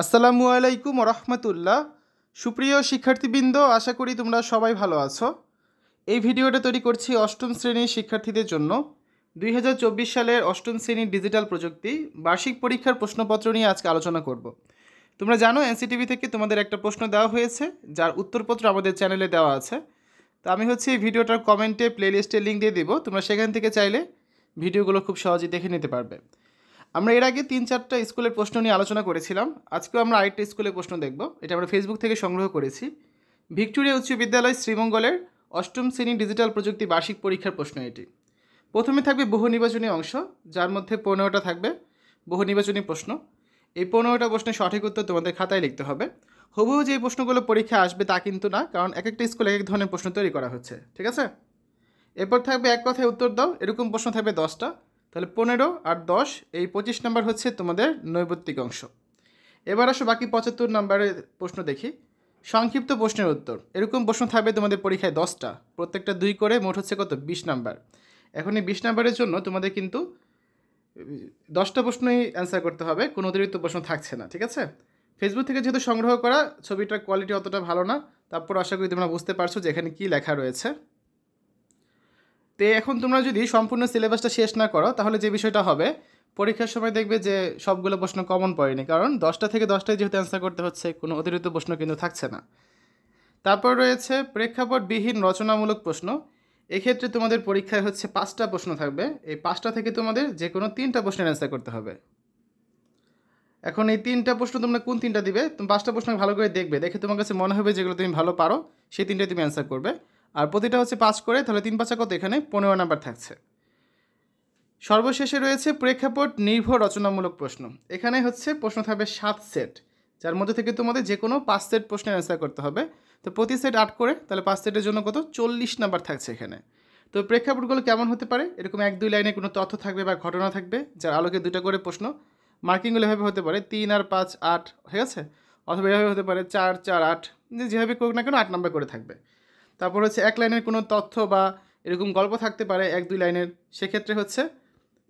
আসসালামু আলাইকুম রহমতুল্লাহ সুপ্রিয় শিক্ষার্থীবৃন্দ আশা করি তোমরা সবাই ভালো আছো এই ভিডিওটা তৈরি করছি অষ্টম শ্রেণীর শিক্ষার্থীদের জন্য দুই সালের অষ্টম শ্রেণীর ডিজিটাল প্রযুক্তি বার্ষিক পরীক্ষার প্রশ্নপত্র নিয়ে আজকে আলোচনা করব তোমরা জানো এনসিটিভি থেকে তোমাদের একটা প্রশ্ন দেওয়া হয়েছে যার উত্তরপত্র আমাদের চ্যানেলে দেওয়া আছে তো আমি হচ্ছে এই ভিডিওটার কমেন্টে প্লেলিস্টের লিঙ্ক দিয়ে দেবো তোমরা সেখান থেকে চাইলে ভিডিওগুলো খুব সহজেই দেখে নিতে পারবে আমরা এর আগে তিন চারটা স্কুলের প্রশ্ন নিয়ে আলোচনা করেছিলাম আজকেও আমরা আরেকটা স্কুলের প্রশ্ন দেখব এটা আমরা ফেসবুক থেকে সংগ্রহ করেছি ভিক্টোরিয়া উচ্চ বিদ্যালয় শ্রীমঙ্গলের অষ্টম শ্রেণী ডিজিটাল প্রযুক্তি বার্ষিক পরীক্ষার প্রশ্ন এটি প্রথমে থাকবে বহু নির্বাচনী অংশ যার মধ্যে পনেরোটা থাকবে বহু নির্বাচনী প্রশ্ন এই পনেরোটা প্রশ্নের সঠিক উত্তর তোমাদের খাতায় লিখতে হবে হবু যে প্রশ্নগুলো পরীক্ষা আসবে তা কিন্তু না কারণ এক একটা স্কুলে এক এক ধরনের প্রশ্ন তৈরি করা হচ্ছে ঠিক আছে এরপর থাকবে এক কথায় উত্তর দাও এরকম প্রশ্ন থাকবে দশটা তাহলে পনেরো আর দশ এই পঁচিশ নাম্বার হচ্ছে তোমাদের নৈবত্তিক অংশ এবার আসো বাকি পঁচাত্তর নাম্বারের প্রশ্ন দেখি সংক্ষিপ্ত প্রশ্নের উত্তর এরকম প্রশ্ন থাকবে তোমাদের পরীক্ষায় দশটা প্রত্যেকটা দুই করে মোট হচ্ছে কত বিশ নাম্বার এখন এই বিশ নাম্বারের জন্য তোমাদের কিন্তু দশটা প্রশ্নই অ্যান্সার করতে হবে কোনো অতিরিক্ত প্রশ্ন থাকছে না ঠিক আছে ফেসবুক থেকে যেহেতু সংগ্রহ করা ছবিটার কোয়ালিটি অতটা ভালো না তারপর আশা করি তোমরা বুঝতে পারছো যে এখানে কী লেখা রয়েছে তো এখন তোমরা যদি সম্পূর্ণ সিলেবাসটা শেষ না করো তাহলে যে বিষয়টা হবে পরীক্ষার সময় দেখবে যে সবগুলো প্রশ্ন কমন পড়েনি কারণ দশটা থেকে দশটায় যেহেতু অ্যান্সার করতে হচ্ছে কোনো অতিরিক্ত প্রশ্ন কিন্তু থাকছে না তারপর রয়েছে প্রেক্ষাপটবিহীন রচনামূলক প্রশ্ন এক্ষেত্রে তোমাদের পরীক্ষায় হচ্ছে পাঁচটা প্রশ্ন থাকবে এই পাঁচটা থেকে তোমাদের যে কোনো তিনটা প্রশ্নের অ্যান্সার করতে হবে এখন এই তিনটা প্রশ্ন তোমরা কোন তিনটা দিবে তুমি পাঁচটা প্রশ্ন ভালো করে দেখবে দেখে তোমার কাছে মনে হবে যেগুলো তুমি ভালো পারো সেই তিনটাই তুমি অ্যান্সার করবে আর প্রতিটা হচ্ছে পাঁচ করে তাহলে তিন পাঁচা কত এখানে পনেরো নাম্বার থাকছে সর্বশেষে রয়েছে প্রেক্ষাপট নির্ভর রচনামূলক প্রশ্ন এখানে হচ্ছে প্রশ্ন থাকবে সাত সেট যার মধ্যে থেকে তোমাদের যে কোনো পাঁচ সেট প্রশ্নের অ্যান্সার করতে হবে তো প্রতি সেট আট করে তাহলে পাঁচ সেটের জন্য কত চল্লিশ নাম্বার থাকছে এখানে তো প্রেক্ষাপটগুলো কেমন হতে পারে এরকম এক দুই লাইনে কোনো তথ্য থাকবে বা ঘটনা থাকবে যার আলোকে দুটা করে প্রশ্ন মার্কিংগুলো এভাবে হতে পারে তিন আর পাঁচ আট ঠিক আছে অথবা এভাবে হতে পারে চার চার আট যেভাবে করুক না কেন আট নাম্বার করে থাকবে তারপর হচ্ছে এক লাইনের কোনো তথ্য বা এরকম গল্প থাকতে পারে এক দুই লাইনের সেক্ষেত্রে হচ্ছে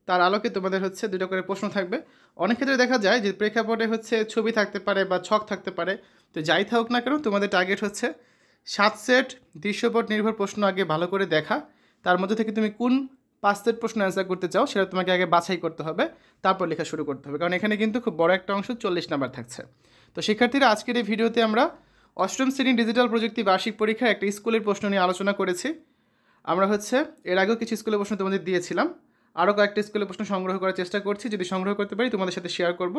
তার আলোকে তোমাদের হচ্ছে দুটো করে প্রশ্ন থাকবে অনেক ক্ষেত্রে দেখা যায় যে প্রেক্ষাপটে হচ্ছে ছবি থাকতে পারে বা ছক থাকতে পারে তো যাই থাক না কেন তোমাদের টার্গেট হচ্ছে সাত সেট দৃশ্যপট নির্ভর প্রশ্ন আগে ভালো করে দেখা তার মধ্যে থেকে তুমি কোন পাঁচ সেট প্রশ্ন অ্যান্সার করতে চাও সেটা তোমাকে আগে বাছাই করতে হবে তারপর লেখা শুরু করতে হবে কারণ এখানে কিন্তু খুব বড় একটা অংশ চল্লিশ নাম্বার থাকছে তো শিক্ষার্থীরা আজকের এই ভিডিওতে আমরা অষ্টম শ্রেণী ডিজিটাল প্রযুক্তি বার্ষিক পরীক্ষা একটা স্কুলের প্রশ্ন নিয়ে আলোচনা করেছি আমরা হচ্ছে এর আগেও কিছু স্কুলের প্রশ্ন তোমাদের দিয়েছিলাম আরও কয়েকটা স্কুলের প্রশ্ন সংগ্রহ করার চেষ্টা করছি যদি সংগ্রহ করতে পারি তোমাদের সাথে শেয়ার করব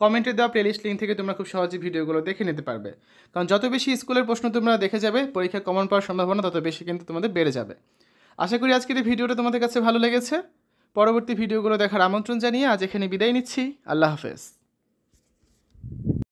কমেন্টে দেওয়া প্লেলিস্ট লিঙ্ক থেকে তোমরা খুব সহজে ভিডিওগুলো দেখে নিতে পারবে কারণ যত বেশি স্কুলের প্রশ্ন তোমরা দেখে যাবে পরীক্ষা কমন পাওয়ার সম্ভাবনা তত বেশি কিন্তু তোমাদের বেড়ে যাবে আশা করি আজকের এই ভিডিওটা তোমাদের কাছে ভালো লেগেছে পরবর্তী ভিডিওগুলো দেখার আমন্ত্রণ জানিয়ে আজ এখানে বিদায় নিচ্ছি আল্লাহ হাফেজ